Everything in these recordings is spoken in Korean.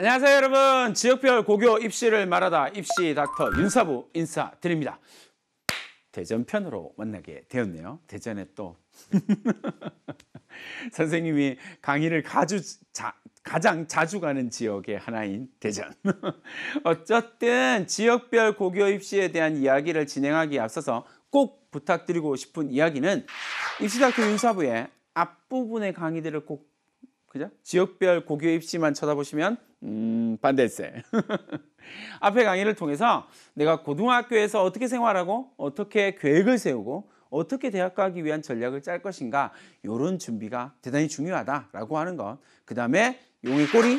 안녕하세요 여러분 지역별 고교 입시를 말하다 입시 닥터 윤사부 인사드립니다 대전편으로 만나게 되었네요 대전에 또 선생님이 강의를 가주, 자, 가장 자주 가는 지역의 하나인 대전 어쨌든 지역별 고교 입시에 대한 이야기를 진행하기 에 앞서서 꼭 부탁드리고 싶은 이야기는 입시닥터 윤사부의 앞부분의 강의들을 꼭 그죠? 지역별 고교 입시만 쳐다보시면 음, 반대세. 앞에 강의를 통해서 내가 고등학교에서 어떻게 생활하고 어떻게 계획을 세우고 어떻게 대학 가기 위한 전략을 짤 것인가 이런 준비가 대단히 중요하다라고 하는 것. 그 다음에 용의 꼬리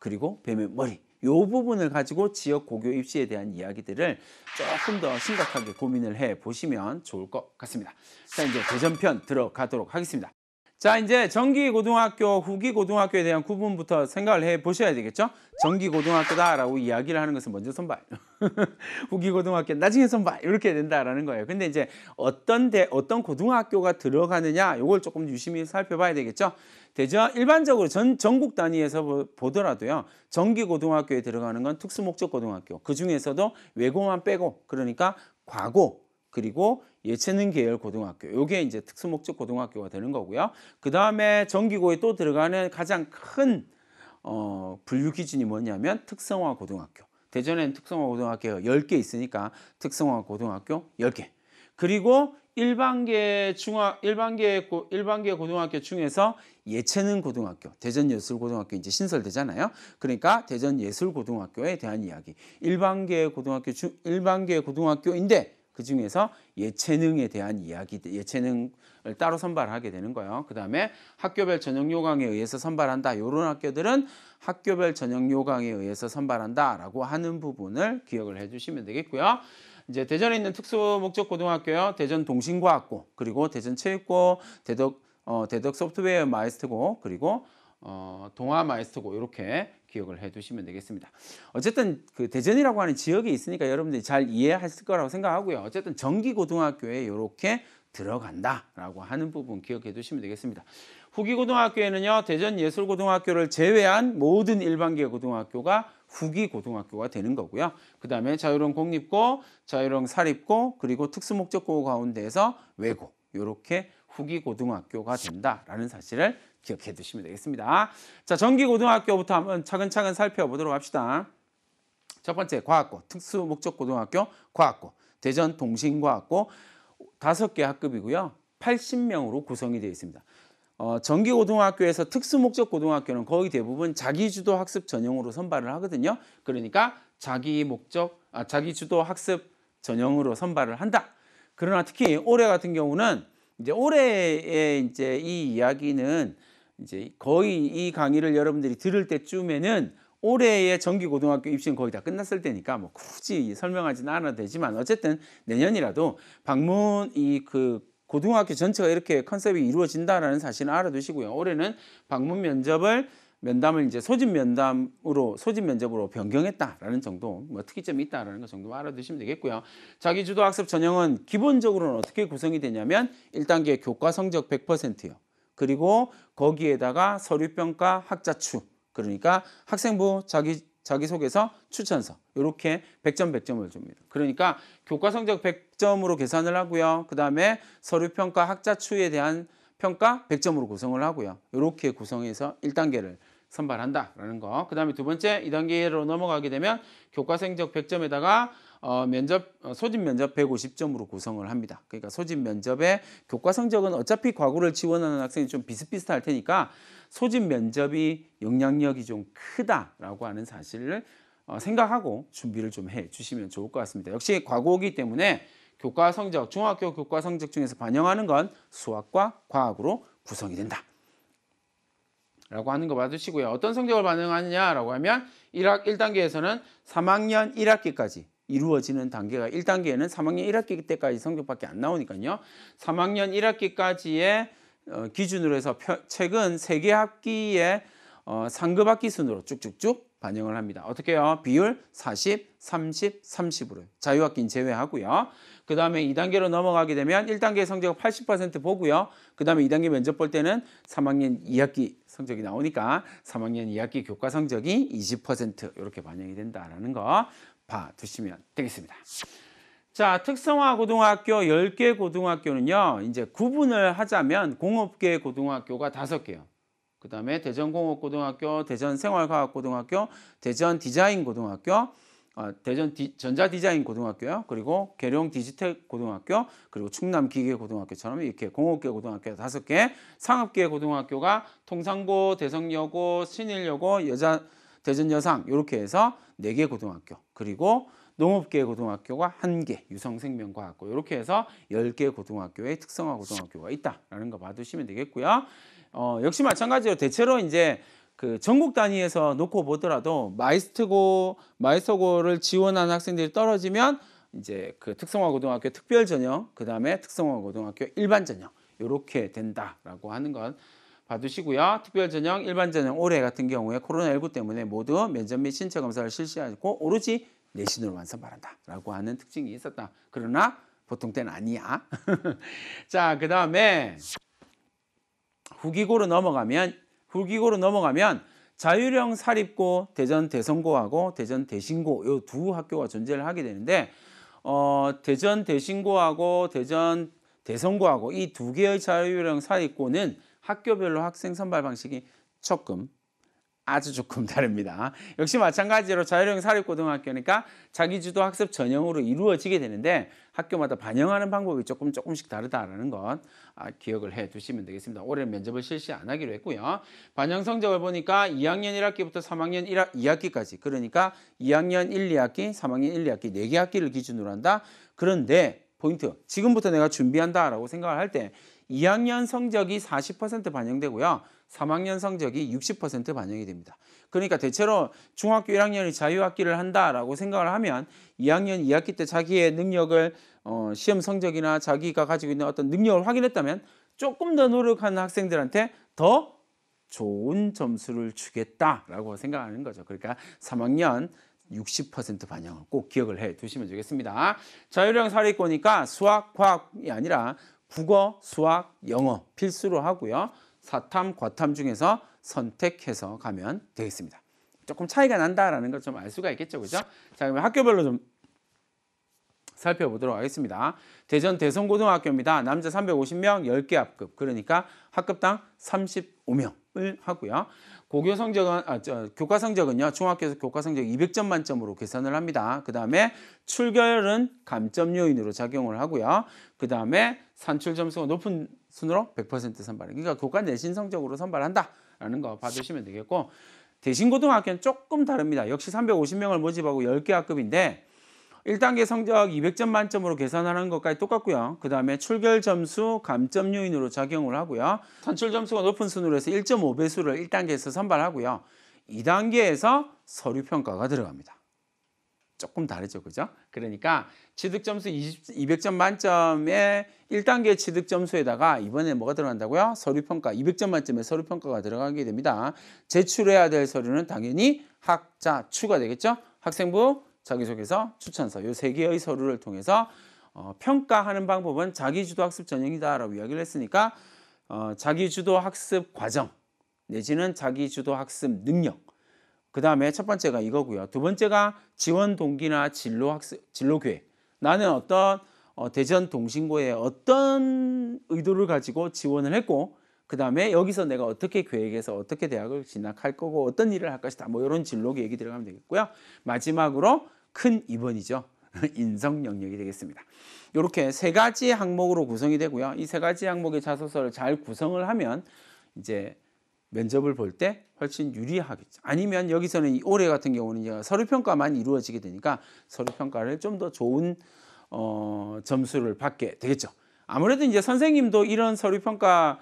그리고 뱀의 머리 이 부분을 가지고 지역 고교 입시에 대한 이야기들을 조금 더 심각하게 고민을 해 보시면 좋을 것 같습니다. 자 이제 대전편 들어가도록 하겠습니다. 자, 이제 정기 고등학교, 후기 고등학교에 대한 구분부터 생각을 해 보셔야 되겠죠? 정기 고등학교다라고 이야기를 하는 것은 먼저 선발. 후기 고등학교 나중에 선발 이렇게 된다라는 거예요. 근데 이제 어떤 대 어떤 고등학교가 들어가느냐 요걸 조금 유심히 살펴봐야 되겠죠? 대저 일반적으로 전 전국 단위에서 보더라도요. 정기 고등학교에 들어가는 건 특수 목적 고등학교. 그 중에서도 외고만 빼고 그러니까 과고 그리고 예체능 계열 고등학교. 요게 이제 특수 목적 고등학교가 되는 거고요. 그다음에 정기고에 또 들어가는 가장 큰 어, 분류 기준이 뭐냐면 특성화 고등학교. 대전에는 특성화 고등학교가 10개 있으니까 특성화 고등학교 10개. 그리고 일반계 중학 일반계 고, 일반계 고등학교 중에서 예체능 고등학교 대전 예술 고등학교 이제 신설되잖아요. 그러니까 대전 예술 고등학교에 대한 이야기. 일반계 고등학교 중 일반계 고등학교인데 그 중에서 예체능에 대한 이야기, 예체능을 따로 선발하게 되는 거예요. 그 다음에 학교별 전형 요강에 의해서 선발한다. 이런 학교들은 학교별 전형 요강에 의해서 선발한다라고 하는 부분을 기억을 해주시면 되겠고요. 이제 대전에 있는 특수목적고등학교요. 대전 동신과학고 그리고 대전 체육고, 대덕 어, 대덕 소프트웨어 마이스트고 그리고 어, 동아 마이스트고 이렇게 기억을 해두시면 되겠습니다. 어쨌든 그 대전이라고 하는 지역에 있으니까 여러분들이 잘이해하실 거라고 생각하고요. 어쨌든 정기고등학교에 이렇게 들어간다라고 하는 부분 기억해 두시면 되겠습니다. 후기고등학교에는요 대전예술고등학교를 제외한 모든 일반계 고등학교가 후기고등학교가 되는 거고요. 그 다음에 자유형 공립고, 자유형 사립고, 그리고 특수목적고 가운데에서 외고 이렇게 후기고등학교가 된다라는 사실을 기억해 두시면 되겠습니다. 자, 전기고등학교부터 한번 차근차근 살펴보도록 합시다. 첫 번째, 과학고, 특수목적고등학교, 과학고, 대전 동신과학고, 다섯 개 학급이고요. 80명으로 구성이 되어 있습니다. 어, 전기고등학교에서 특수목적고등학교는 거의 대부분 자기주도 학습 전형으로 선발을 하거든요. 그러니까 자기 목적, 아, 자기주도 학습 전형으로 선발을 한다. 그러나 특히 올해 같은 경우는 이제 올해의 이제 이 이야기는 이제 거의 이 강의를 여러분들이 들을 때쯤에는 올해의 정기 고등학교 입시는 거의 다 끝났을 때니까 뭐 굳이 설명하지는 않아도 되지만 어쨌든 내년이라도 방문 이 그 고등학교 전체가 이렇게 컨셉이 이루어진다라는 사실은 알아두시고요. 올해는 방문 면접을 면담을 이제 소집 면담으로 소집 면접으로 변경했다라는 정도 뭐 특이점이 있다라는 것 정도 알아두시면 되겠고요. 자기 주도 학습 전형은 기본적으로는 어떻게 구성이 되냐면 1단계 교과 성적 100%요. 그리고 거기에다가 서류평가 학자추 그러니까 학생부 자기 자기소개서 추천서 이렇게 100점 100점을 줍니다. 그러니까 교과 성적 100점으로 계산을 하고요. 그 다음에 서류평가 학자추에 대한 평가 100점으로 구성을 하고요. 이렇게 구성해서 1단계를 선발한다라는 거. 그 다음에 두 번째 2단계로 넘어가게 되면 교과 성적 100점에다가 어, 면접 어, 소집 면접 150점으로 구성을 합니다. 그러니까 소집 면접의 교과 성적은 어차피 과구를 지원하는 학생이 좀 비슷비슷할 테니까 소집 면접이 영향력이 좀 크다라고 하는 사실을 어, 생각하고 준비를 좀 해 주시면 좋을 것 같습니다. 역시 과구이기 때문에 교과 성적, 중학교 교과 성적 중에서 반영하는 건 수학과 과학으로 구성이 된다. 라고 하는 거 봐주시고요. 어떤 성적을 반영하느냐라고 하면 1학 1단계에서는 3학년 1학기까지 이루어지는 단계가 1단계는 3학년 1학기 때까지 성적밖에 안 나오니까요. 3학년 1학기까지의 어, 기준으로 해서 펴, 책은 세개 학기에 어, 상급 학기 순으로 쭉쭉쭉 반영을 합니다. 어떻게 요 비율 40, 30, 30으로 자유학기는 제외하고요. 그 다음에 2단계로 넘어가게 되면 1단계 성적 80% 보고요. 그 다음에 2단계 면접 볼 때는 3학년 2학기 성적이 나오니까 3학년 2학기 교과 성적이 20% 이렇게 반영이 된다라는 거봐 두시면 되겠습니다. 자, 특성화 고등학교 10개 고등학교는요, 이제 구분을 하자면 공업계 고등학교가 5개요. 그 다음에 대전공업고등학교, 대전생활과학고등학교, 대전디자인고등학교, 어, 대전 디, 전자디자인 고등학교요. 그리고 계룡 디지털 고등학교, 그리고 충남 기계 고등학교처럼 이렇게 공업계 고등학교 다섯 개, 상업계 고등학교가 통상고, 대성여고, 신일여고, 여자 대전 여상 이렇게 해서 네 개 고등학교 그리고 농업계 고등학교가 한 개 유성생명과학고 이렇게 해서 열 개 고등학교의 특성화 고등학교가 있다라는 거 봐두시면 되겠고요. 어, 역시 마찬가지로 대체로 이제 그 전국 단위에서 놓고 보더라도 마이스트고 마이스터고를 지원하는 학생들이 떨어지면 이제 그 특성화 고등학교 특별 전형 그다음에 특성화 고등학교 일반 전형 이렇게 된다라고 하는 건 받으시고요. 특별 전형, 일반 전형 올해 같은 경우에 코로나19 때문에 모두 면접 및 신체 검사를 실시하고 오로지 내신으로 완성 바란다라고 하는 특징이 있었다. 그러나 보통 때는 아니야. 자, 그 다음에 후기고로 넘어가면 후기고로 넘어가면 자율형 사립고 대전 대성고하고 대전 대신고 이두 학교가 존재를 하게 되는데 어, 대전 대신고하고 대전 대성고하고 이 두 개의 자율형 사립고는 학교별로 학생 선발 방식이 조금 아주 조금 다릅니다. 역시 마찬가지로 자율형 사립고등학교니까 자기주도 학습 전형으로 이루어지게 되는데 학교마다 반영하는 방법이 조금 조금씩 다르다라는 것 아, 기억을 해 두시면 되겠습니다. 올해 면접을 실시 안 하기로 했고요. 반영 성적을 보니까 2학년 1학기부터 3학년 1학, 2학기까지 그러니까 2학년 1, 2학기, 3학년 1, 2학기 4개 학기를 기준으로 한다. 그런데 포인트 지금부터 내가 준비한다라고 생각을 할때 2학년 성적이 40% 반영되고요. 3학년 성적이 60% 반영이 됩니다. 그러니까 대체로 중학교 1학년이 자유학기를 한다라고 생각을 하면 2학년 2학기 때 자기의 능력을 어, 시험 성적이나 자기가 가지고 있는 어떤 능력을 확인했다면 조금 더 노력하는 학생들한테 더 좋은 점수를 주겠다라고 생각하는 거죠. 그러니까 3학년 60% 반영을 꼭 기억을 해 두시면 되겠습니다. 자율형 사립고니까 수학, 과학이 아니라 국어, 수학, 영어 필수로 하고요. 사탐, 과탐 중에서 선택해서 가면 되겠습니다. 조금 차이가 난다라는 걸 좀 알 수가 있겠죠. 그죠? 자, 그럼 학교별로 좀 살펴보도록 하겠습니다. 대전 대성고등학교입니다. 남자 350명, 10개 학급. 그러니까 학급당 35명을 하고요. 고교 성적은 아, 저, 교과 성적은요. 중학교에서 교과 성적 200점 만점으로 계산을 합니다. 그다음에 출결은 감점 요인으로 작용을 하고요. 그다음에 산출 점수가 높은 순으로 100% 선발. 그러니까 교과 내신 성적으로 선발한다라는 거 봐주시면 되겠고 대신 고등학교는 조금 다릅니다. 역시 350명을 모집하고 10개 학급인데 1단계 성적 200점 만점으로 계산하는 것까지 똑같고요. 그 다음에 출결 점수 감점 요인으로 작용을 하고요. 선출 점수가 높은 순으로 해서 1.5배수를 1단계에서 선발하고요. 2단계에서 서류 평가가 들어갑니다. 조금 다르죠, 그죠? 그러니까 취득 점수 20, 200점 만점에 1단계 취득 점수에다가 이번에 뭐가 들어간다고요? 서류 평가 200점 만점에 서류 평가가 들어가게 됩니다. 제출해야 될 서류는 당연히 학자 추가 되겠죠? 학생부 자기소개서, 추천서 이 세 개의 서류를 통해서 어, 평가하는 방법은 자기주도학습 전형이다라고 이야기를 했으니까 어, 자기주도학습 과정 내지는 자기주도학습 능력 그 다음에 첫 번째가 이거고요. 두 번째가 지원 동기나 진로 학습, 진로 계획. 나는 어떤 어, 대전 동신고에 어떤 의도를 가지고 지원을 했고 그 다음에 여기서 내가 어떻게 계획해서 어떻게 대학을 진학할 거고 어떤 일을 할 것이다 뭐 이런 진로 계획이 들어가면 되겠고요 마지막으로 큰 2번이죠 인성 영역이 되겠습니다 이렇게 세 가지 항목으로 구성이 되고요 이 세 가지 항목의 자소서를 잘 구성을 하면 이제 면접을 볼 때 훨씬 유리하겠죠 아니면 여기서는 올해 같은 경우는 서류평가만 이루어지게 되니까 서류평가를 좀 더 좋은 어, 점수를 받게 되겠죠 아무래도 이제 선생님도 이런 서류평가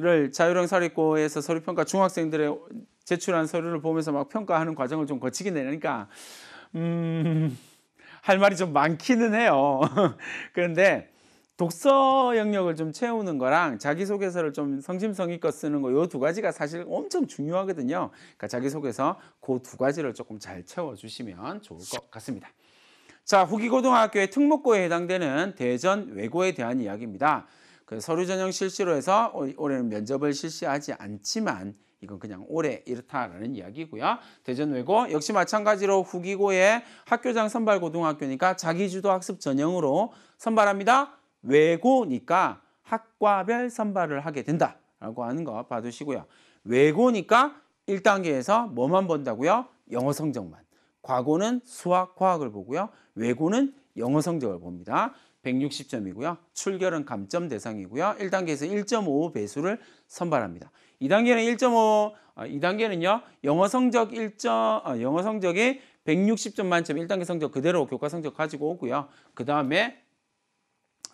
를 자율형 사립고에서 서류평가 중학생들의 제출한 서류를 보면서 막 평가하는 과정을 좀 거치게 되니까 그러니까, 음, 할 말이 좀 많기는 해요. 그런데 독서 영역을 좀 채우는 거랑 자기소개서를 좀 성심성의껏 쓰는 거 요 두 가지가 사실 엄청 중요하거든요. 그러니까 자기소개서 그 두 가지를 조금 잘 채워주시면 좋을 것 같습니다. 자, 후기고등학교의 특목고에 해당되는 대전 외고에 대한 이야기입니다. 그 서류 전형 실시로 해서 올해는 면접을 실시하지 않지만 이건 그냥 올해 이렇다라는 이야기고요. 대전외고 역시 마찬가지로 후기고의 학교장 선발 고등학교니까 자기주도 학습 전형으로 선발합니다. 외고니까 학과별 선발을 하게 된다라고 하는 거 봐두시고요. 외고니까 1단계에서 뭐만 본다고요? 영어 성적만. 과고는 수학, 과학을 보고요. 외고는 영어 성적을 봅니다. 160점이고요. 출결은 감점 대상이고요. 1단계에서 1.5배수를 선발합니다. 2단계는 1.5, 2단계는요. 아, 영어 성적 1. 아, 영어 성적이 160점 만점 1단계 성적 그대로 교과 성적 가지고 오고요. 그 다음에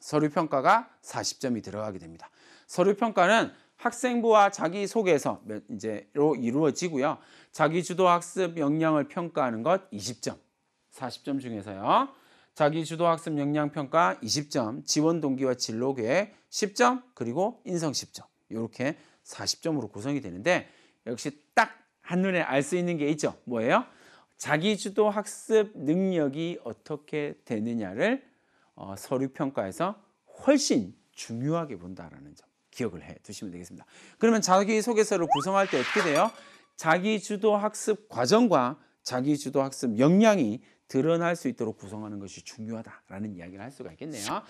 서류 평가가 40점이 들어가게 됩니다. 서류 평가는 학생부와 자기소개서 이제로 이루어지고요. 자기주도 학습 역량을 평가하는 것 20점, 40점 중에서요. 자기주도 학습 역량 평가 20점, 지원 동기와 진로 계 10점, 그리고 인성 10점. 이렇게 40점으로 구성이 되는데 역시 딱 한눈에 알 수 있는 게 있죠. 뭐예요? 자기주도 학습 능력이 어떻게 되느냐를 어, 서류 평가에서 훨씬 중요하게 본다라는 점 기억을 해 두시면 되겠습니다. 그러면 자기소개서를 구성할 때 어떻게 돼요? 자기주도 학습 과정과 자기주도 학습 역량이 드러날 수 있도록 구성하는 것이 중요하다라는 이야기를 할 수가 있겠네요.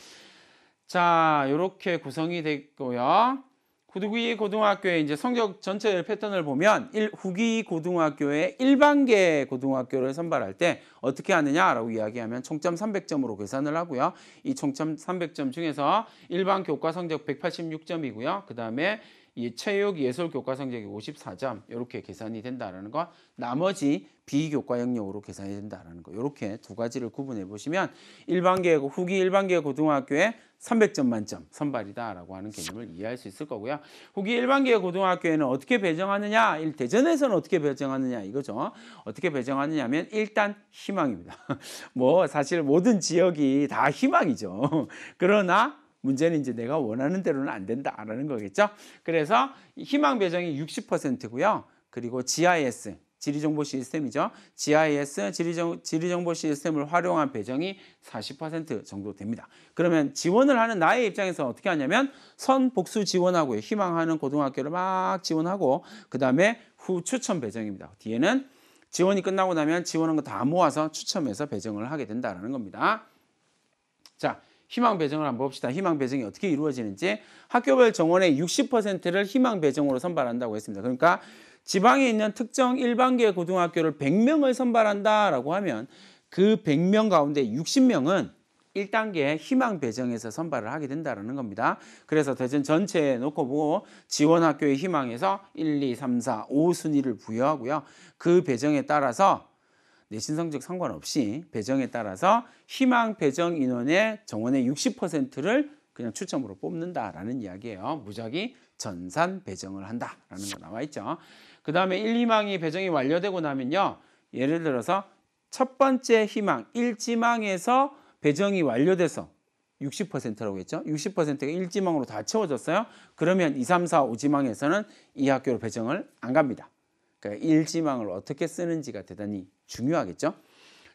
자, 이렇게 구성이 됐고요. 후기 고등학교의 이제 성적 전체 패턴을 보면 일, 후기 고등학교의 일반계 고등학교를 선발할 때 어떻게 하느냐라고 이야기하면 총점 300점으로 계산을 하고요. 이 총점 300점 중에서 일반 교과 성적 186점이고요. 그 다음에 이 체육 예술 교과 성적이 54점 이렇게 계산이 된다라는 거 나머지 비교과 영역으로 계산이 된다라는 거 이렇게 두 가지를 구분해 보시면 일반계 고 후기 일반계 고등학교에 300점 만점 선발이다라고 하는 개념을 이해할 수 있을 거고요. 후기 일반계 고등학교에는 어떻게 배정하느냐 대전에서는 어떻게 배정하느냐 이거죠. 어떻게 배정하느냐면 일단 희망입니다. 뭐 사실 모든 지역이 다 희망이죠. 그러나 문제는 이제 내가 원하는 대로는 안 된다라는 거겠죠. 그래서 희망 배정이 60%고요. 그리고 GIS 지리정보 시스템이죠. GIS 지리정, 지리정보 시스템을 활용한 배정이 40% 정도 됩니다. 그러면 지원을 하는 나의 입장에서 어떻게 하냐면 선 복수 지원하고 희망하는 고등학교를 막 지원하고 그 다음에 후 추천 배정입니다. 뒤에는 지원이 끝나고 나면 지원한 거 다 모아서 추첨해서 배정을 하게 된다는 겁니다. 자, 희망 배정을 한번 봅시다. 희망 배정이 어떻게 이루어지는지 학교별 정원의 60%를 희망 배정으로 선발한다고 했습니다. 그러니까 지방에 있는 특정 일반계 고등학교를 100명을 선발한다라고 하면 그 100명 가운데 60명은 1단계 희망 배정에서 선발을 하게 된다는 겁니다. 그래서 대전 전체에 놓고 보고 지원 학교의 희망에서 1, 2, 3, 4, 5 순위를 부여하고요. 그 배정에 따라서 내신 성적 상관없이 배정에 따라서 희망 배정 인원의 정원의 60%를 그냥 추첨으로 뽑는다라는 이야기예요. 무작위 전산 배정을 한다라는 거 나와 있죠. 그 다음에 1, 2망이 배정이 완료되고 나면요. 예를 들어서 첫 번째 희망 1지망에서 배정이 완료돼서 60%라고 했죠. 60%가 1지망으로 다 채워졌어요. 그러면 2, 3, 4, 5지망에서는 이 학교로 배정을 안 갑니다. 그러니까 일지망을 어떻게 쓰는지가 대단히 중요하겠죠.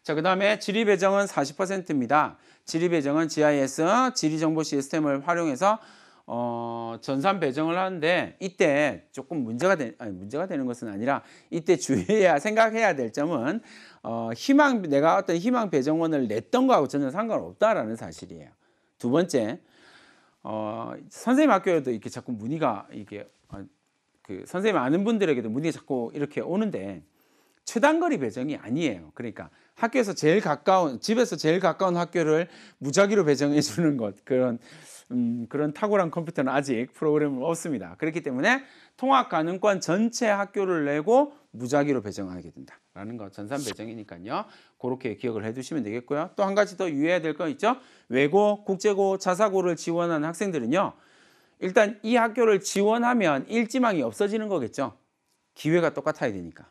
자, 그 다음에 지리 배정은 40%입니다. 지리 배정은 GIS, 지리 정보 시스템을 활용해서 어, 전산 배정을 하는데 이때 조금 문제가 되, 아니 문제가 되는 것은 아니라 이때 주의해야 생각해야 될 점은 어, 희망 내가 어떤 희망 배정원을 냈던 거하고 전혀 상관없다라는 사실이에요. 두 번째 어, 선생님 학교에도 이렇게 자꾸 문의가 이게 그 선생님 아는 분들에게도 문의가 자꾸 이렇게 오는데 최단거리 배정이 아니에요. 그러니까 학교에서 제일 가까운 집에서 제일 가까운 학교를 무작위로 배정해 주는 것 그런 음, 그런 탁월한 컴퓨터는 아직 프로그램은 없습니다. 그렇기 때문에 통합 가능권 전체 학교를 내고 무작위로 배정하게 된다라는 것 전산 배정이니까요. 그렇게 기억을 해두시면 되겠고요. 또 한 가지 더 유의해야 될 건 있죠. 외고, 국제고, 자사고를 지원하는 학생들은요. 일단 이 학교를 지원하면 일지망이 없어지는 거겠죠. 기회가 똑같아야 되니까.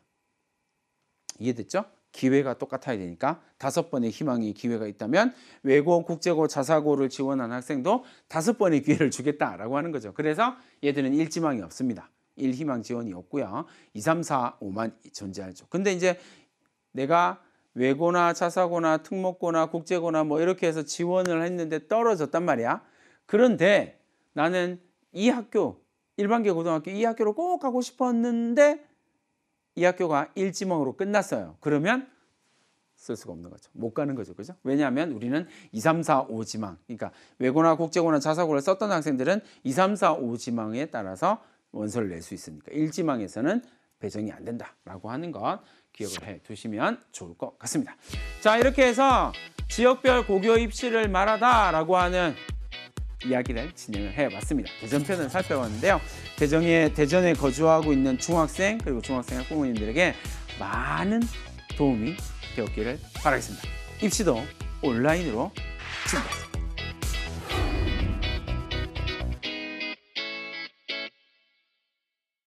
이해됐죠? 기회가 똑같아야 되니까 다섯 번의 희망이 기회가 있다면 외고, 국제고, 자사고를 지원한 학생도 다섯 번의 기회를 주겠다라고 하는 거죠. 그래서 얘들은 일지망이 없습니다. 일희망 지원이 없고요. 이, 삼, 사, 오만 존재하죠. 근데 이제 내가 외고나 자사고나 특목고나 국제고나 뭐 이렇게 해서 지원을 했는데 떨어졌단 말이야. 그런데 나는 이 학교 일반계 고등학교 이 학교로 꼭 가고 싶었는데 이 학교가 일지망으로 끝났어요. 그러면 쓸 수가 없는 거죠. 못 가는 거죠. 그죠? 왜냐하면 우리는 2, 3, 4, 5지망 그러니까 외고나 국제고나 자사고를 썼던 학생들은 2, 3, 4, 5지망에 따라서 원서를 낼 수 있으니까 일지망에서는 배정이 안 된다라고 하는 것 기억을 해 두시면 좋을 것 같습니다. 자 이렇게 해서 지역별 고교 입시를 말하다라고 하는 이야기를 진행을 해봤습니다. 대전편을 살펴봤는데요. 대전에, 대전에 거주하고 있는 중학생 그리고 중학생 학부모님들에게 많은 도움이 되었기를 바라겠습니다. 입시도 온라인으로 준비했습니